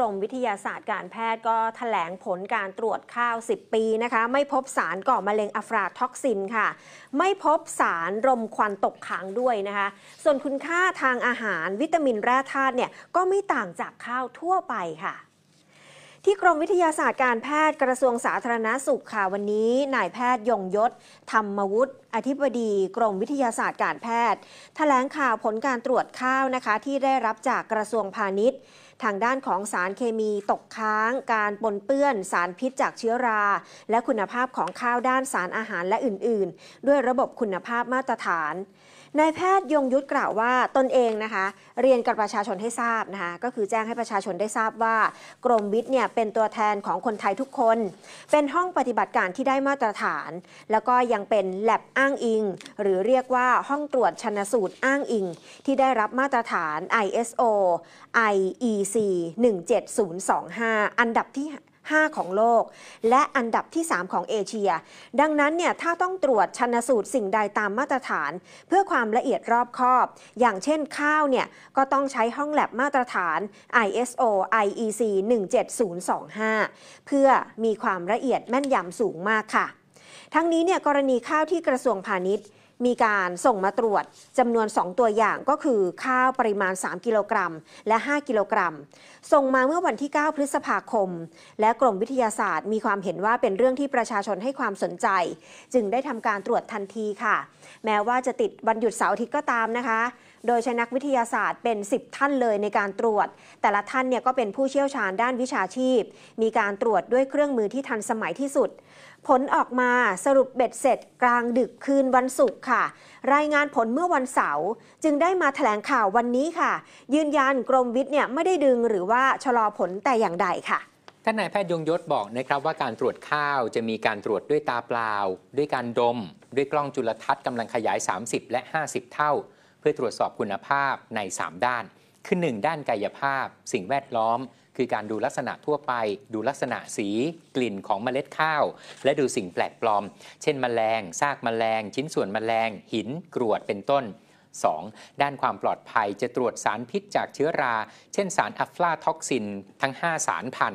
รมวิทยาศาสตร์การแพทย์ก็ถแถลงผลการตรวจข้าว 10 ปีนะคะ ไม่พบสารก่อมะเร็งอัฟราท็อกซินค่ะ ไม่พบสารรมควันตกค้างด้วยนะคะ ส่วนคุณค่าทางอาหารวิตามินแร่ธาตุเนี่ยก็ไม่ต่างจากข้าวทั่วไปค่ะที่กรมวิทยาศาสตร์การแพทย์กระทรวงสาธารณาสุขค่ะวันนี้นายแพทย์ยงยศ ธรรมวุฒิอธิบดี กรมวิทยาศาสตร์การแพทย์ถแถลงข่าวผลการตรวจข้าวนะคะ ที่ได้รับจากกระทรวงพาณิชย์ ทางด้านของสารเคมี ตกค้าง การปนเปื้อน สารพิษจากเชื้อรา และคุณภาพของข้าวด้านสารอาหารและอื่น ๆ ด้วยระบบคุณภาพมาตรฐานนายแพทย์ยงยุทธกล่าวว่าตนเองนะคะ เรียนกับประชาชนให้ทราบนะคะ ก็คือแจ้งให้ประชาชนได้ทราบว่า กรมวิทย์เนี่ยเป็นตัวแทนของคนไทยทุกคน เป็นห้องปฏิบัติการที่ได้มาตรฐาน แล้วก็ยังเป็นแลบอ้างอิง หรือเรียกว่าห้องตรวจชนสูตรอ้างอิงที่ได้รับมาตรฐาน ISO IEC 17025 อันดับที่5 ของโลก และอันดับที่ 3 ของเอเชีย ดังนั้นเนี่ยถ้าต้องตรวจชันสูตรสิ่งใดตามมาตรฐาน เพื่อความละเอียดรอบคอบ อย่างเช่นข้าวเนี่ยก็ต้องใช้ห้องแลบมาตรฐาน ISO IEC 17025 เพื่อมีความละเอียดแม่นยำสูงมากค่ะ ทั้งนี้เนี่ยกรณีข้าวที่กระทรวงพาณิชย์มีการส่งมาตรวจจำนวน 2 ตัวอย่างก็คือข้าวปริมาณ 3 กิโลกรัม และ 5 กิโลกรัม ส่งมาเมื่อวันที่ 9 พฤษภาคมและกรมวิทยาศาสตร์ มีความเห็นว่าเป็นเรื่องที่ประชาชนให้ความสนใจ จึงได้ทำการตรวจทันทีค่ะ แม้ว่าจะติดวันหยุดเสาร์อาทิตย์ก็ตามนะคะโดยใช้นักวิทยาศาสตร์เป็น 10 ท่านเลยในการตรวจ แต่ละท่านเนี่ยก็เป็นผู้เชี่ยวชาญด้านวิชาชีพ มีการตรวจด้วยเครื่องมือที่ทันสมัยที่สุด ผลออกมาสรุปเบ็ดเสร็จกลางดึกคืนวันศุกร์ค่ะ รายงานผลเมื่อวันเสาร์จึงได้มาแถลงข่าววันนี้ค่ะ ยืนยันกรมวิทย์เนี่ยไม่ได้ดึงหรือว่าชะลอผลแต่อย่างใดค่ะท่านนายแพทย์ยงยศบอกนะครับว่า การตรวจข้าวจะมีการตรวจด้วยตาเปล่า ด้วยการดม ด้วยกล้องจุลทรรศน์กำลังขยาย 30และ50 เท่าพื่อตรวจสอบคุณภาพใน 3 ด้าน คือ1ด้านกายภาพ สิ่งแวดล้อม คือการดูลักษณะทั่วไป ดูลักษณะสีกลิ่นของเมล็ดข้าว และดูสิ่งแปลกปลอม เช่นมแมลงซากมแมลง ชิ้นส่วนมแมลงหินกรวดเป็นต้น 2. ด้านความปลอดภัยจะตรวจสารพิษจากเชื้อรา เช่นสารอัฟลาท็อกซินทั้ง 5สารพัน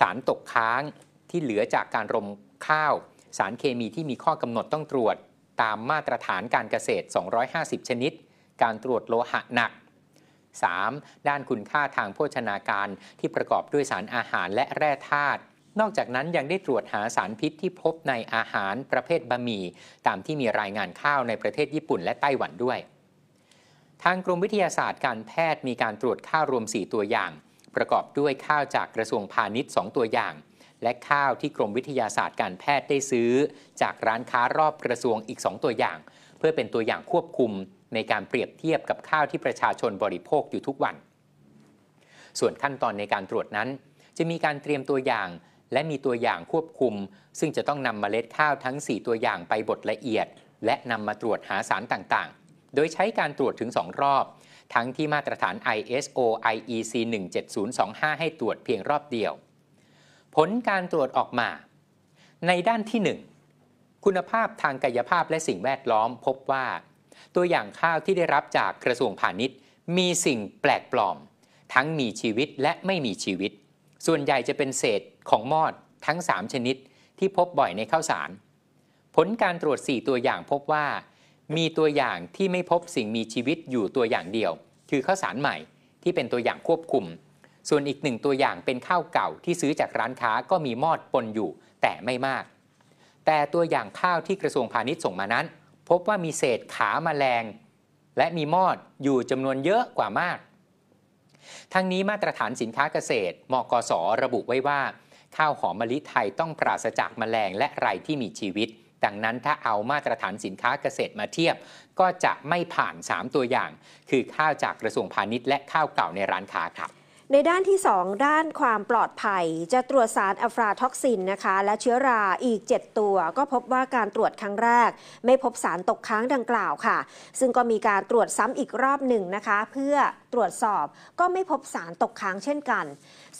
สารตกค้างที่เหลือจากการรมข้าว สารเคมีที่มีข้อกำหนดต้องตรวจตามมาตรฐานการเกษตร 250 ชนิด การตรวจโลหะหนัก 3. ด้านคุณค่าทางโภชนาการ ที่ประกอบด้วยสารอาหารและแร่ธาตุ นอกจากนั้นยังได้ตรวจหาสารพิษที่พบในอาหารประเภทบะหมี่ตามที่มีรายงานข้าวในประเทศญี่ปุ่นและไต้หวันด้วย ทางกรมวิทยาศาสตร์การแพทย์มีการตรวจข้าวรวม 4 ตัวอย่าง ประกอบด้วยข้าวจากกระทรวงพาณิชย์ 2 ตัวอย่างและข้าวที่กรมวิทยาศาสตร์การแพทย์ได้ซื้อ จากร้านค้ารอบกระทรวงอีก 2 ตัวอย่าง เพื่อเป็นตัวอย่างควบคุมในการเปรียบเทียบกับข้าวที่ประชาชนบริโภคอยู่ทุกวัน ส่วนขั้นตอนในการตรวจนั้น จะมีการเตรียมตัวอย่างและมีตัวอย่างควบคุม ซึ่งจะต้องนำมเมล็ดข้าวทั้ง 4 ตัวอย่างไปบดละเอียด และนำมาตรวจหาสารต่างๆ โดยใช้การตรวจถึง 2 รอบ ทั้งที่มาตรฐาน ISO IEC 17025 ให้ตรวจเพียงรอบเดียวผลการตรวจออกมา ในด้านที่ 1 คุณภาพทางกายภาพและสิ่งแวดล้อมพบว่า ตัวอย่างข้าวที่ได้รับจากกระทรวงพาณิชย์ มีสิ่งแปลกปลอม ทั้งมีชีวิตและไม่มีชีวิต ส่วนใหญ่จะเป็นเศษของมอดทั้ง 3 ชนิด ที่พบบ่อยในข้าวสาร ผลการตรวจ 4 ตัวอย่างพบว่า มีตัวอย่างที่ไม่พบสิ่งมีชีวิตอยู่ตัวอย่างเดียว คือข้าวสารใหม่ ที่เป็นตัวอย่างควบคุมส่วนอีกหนึ่งตัวอย่างเป็นข้าวเก่าที่ซื้อจากร้านค้าก็มีมอดปนอยู่ แต่ไม่มาก แต่ตัวอย่างข้าวที่กระทรวงพาณิชย์ส่งมานั้น พบว่ามีเศษขามาแมลงและมีมอดอยู่จำนวนเยอะกว่ามาก ทั้งนี้มาตรฐานสินค้าเกษตรมกสระบุไว้ว่า ข้าวหอมมะลิไทยต้องปราศจากมแมลงและไรที่มีชีวิต ดังนั้นถ้าเอามาตรฐานสินค้าเกษตรมาเทียบ ก็จะไม่ผ่าน3ตัวอย่างคือข้าวจากกระทรวงพาณิชย์และข้าวเก่าในร้านค้าครับในด้านที่ 2 ด้านความปลอดภัย จะตรวจสารอฟราท็อกซินนะคะ และเชื้อราอีก 7 ตัวก็พบว่าการตรวจครั้งแรกไม่พบสารตกค้างดังกล่าวค่ะ ซึ่งก็มีการตรวจซ้ำอีกรอบหนึ่งนะคะ เพื่อตรวจสอบก็ไม่พบสารตกค้างเช่นกัน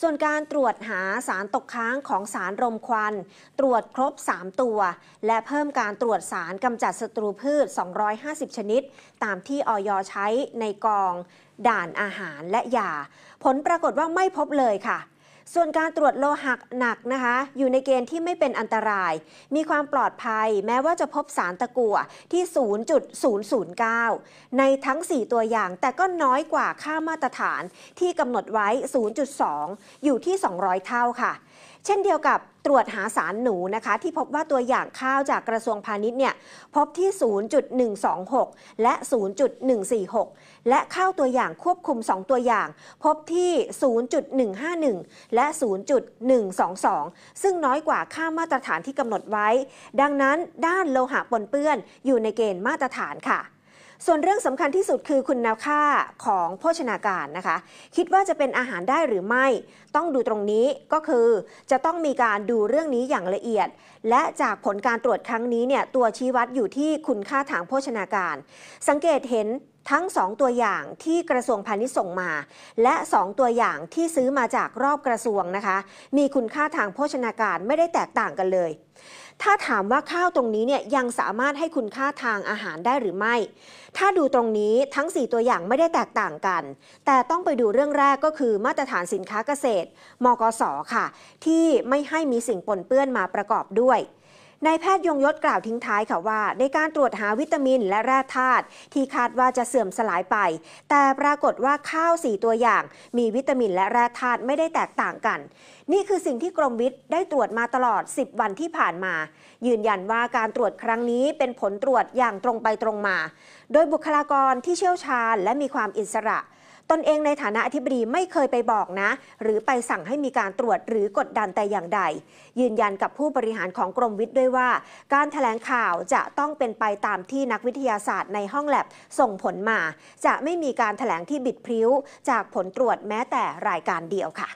ส่วนการตรวจหาสารตกค้างของสารรมควัน ตรวจครบ 3 ตัว และเพิ่มการตรวจสารกำจัดศัตรูพืช 250 ชนิด ตามที่ออยใช้ในกองด่านอาหารและยาผลปรากฏว่าไม่พบเลยค่ะส่วนการตรวจโลหะหนักนะคะ อยู่ในเกณฑ์ที่ไม่เป็นอันตราย มีความปลอดภัยแม้ว่าจะพบสารตะกั่วที่ 0.009 ในทั้ง 4 ตัวอย่างแต่ก็น้อยกว่าค่ามาตรฐานที่กำหนดไว้ 0.2 อยู่ที่ 200 เท่าค่ะ เช่นเดียวกับตรวจหาสารหนูนะคะ ที่พบว่าตัวอย่างข้าวจากกระทรวงพาณิชย์เนี่ยพบที่ 0.126 และ 0.146 และข้าวตัวอย่างควบคุม2ตัวอย่าง พบที่ 0.151และ 0.122 ซึ่งน้อยกว่าค่ามาตรฐานที่กำหนดไว้ ดังนั้นด้านโลหะปนเปื้อนอยู่ในเกณฑ์มาตรฐานค่ะ ส่วนเรื่องสำคัญที่สุดคือคุณค่าของโภชนาการนะคะ คิดว่าจะเป็นอาหารได้หรือไม่ ต้องดูตรงนี้ก็คือจะต้องมีการดูเรื่องนี้อย่างละเอียด และจากผลการตรวจครั้งนี้เนี่ยตัวชี้วัดอยู่ที่คุณค่าทางโภชนาการ สังเกตเห็นทั้ง 2 ตัวอย่างที่กระทรวงพาณิชย์ส่งมา และ 2 ตัวอย่างที่ซื้อมาจากรอบกระทรวงนะคะ มีคุณค่าทางโภชนาการไม่ได้แตกต่างกันเลย ถ้าถามว่าข้าวตรงนี้เนี่ยยังสามารถให้คุณค่าทางอาหารได้หรือไม่ ถ้าดูตรงนี้ทั้ง 4 ตัวอย่างไม่ได้แตกต่างกัน แต่ต้องไปดูเรื่องแรกก็คือมาตรฐานสินค้าเกษตรมกสค่ะ ที่ไม่ให้มีสิ่งปนเปื้อนมาประกอบด้วยนายแพทย์ยงยศกล่าวทิ้งท้ายค่ะว่า ในการตรวจหาวิตามินและแร่ธาตุที่คาดว่าจะเสื่อมสลายไป แต่ปรากฏว่าข้าว4ตัวอย่าง มีวิตามินและแร่ธาตุไม่ได้แตกต่างกัน นี่คือสิ่งที่กรมวิทย์ได้ตรวจมาตลอด 10 วันที่ผ่านมา ยืนยันว่าการตรวจครั้งนี้เป็นผลตรวจอย่างตรงไปตรงมา โดยบุคลากรที่เชี่ยวชาญและมีความอิสระตนเองในฐานะอธิบดีไม่เคยไปบอกนะ หรือไปสั่งให้มีการตรวจหรือกดดันแต่อย่างใด ยืนยันกับผู้บริหารของกรมวิทย์ด้วยว่าการถแถลงข่าวจะต้องเป็นไปตามที่นักวิทยาศาสตร์ในห้องแลบส่งผลมา จะไม่มีการถแถลงที่บิดพริ้วจากผลตรวจแม้แต่รายการเดียวค่ะ